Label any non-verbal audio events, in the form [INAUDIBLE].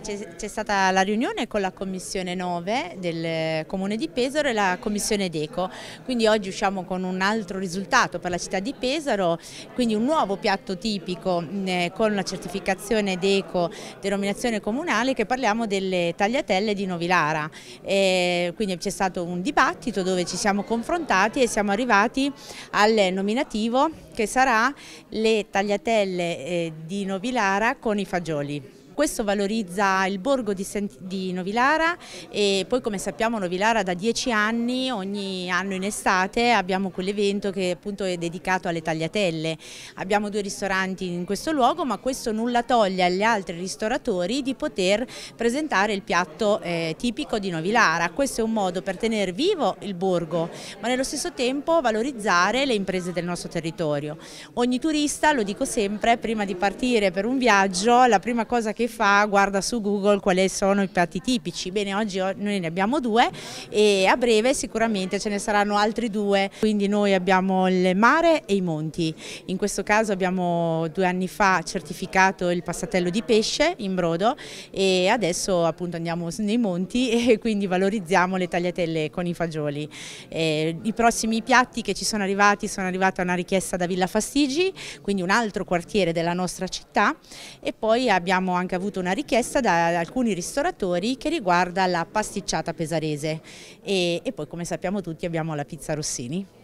c'è stata la riunione con la Commissione 9 del Comune di Pesaro e la Commissione DECO, quindi oggi usciamo con un altro risultato per la città di Pesaro, quindi un nuovo piatto tipico eh, con la certificazione DECO denominazione comunale che parliamo delle tagliatelle di Novilara. E eh, quindi c'è stato un dibattito dove ci siamo confrontati e siamo arrivati al nominativo che sarà le tagliatelle eh, di Novilara con i fagioli. Questo valorizza il borgo di, di, Novilara e poi come sappiamo Novilara da dieci anni, ogni anno in estate abbiamo quell'evento che appunto è dedicato alle tagliatelle. Abbiamo due ristoranti in questo luogo ma questo nulla toglie agli altri ristoratori di poter presentare il piatto eh, tipico di Novilara. Questo è un modo per tenere vivo il borgo ma nello stesso tempo valorizzare le imprese del nostro territorio. Ogni turista, lo dico sempre, prima di partire per un viaggio la prima cosa che che fa guarda su Google quali sono i piatti tipici. Bene, oggi noi ne abbiamo due e a breve sicuramente ce ne saranno altri due. Quindi noi abbiamo il mare e i monti. In questo caso abbiamo due anni fa certificato il passatello di pesce in brodo e adesso appunto andiamo nei monti [LAUGHS] e quindi valorizziamo le tagliatelle con i fagioli. E I prossimi piatti che ci sono arrivati sono arrivati a una richiesta da Villa Fastigi, quindi un altro quartiere della nostra città e poi abbiamo anche anche avuto una richiesta da alcuni ristoratori che riguarda la pasticciata pesarese e, e poi come sappiamo tutti abbiamo la pizza Rossini.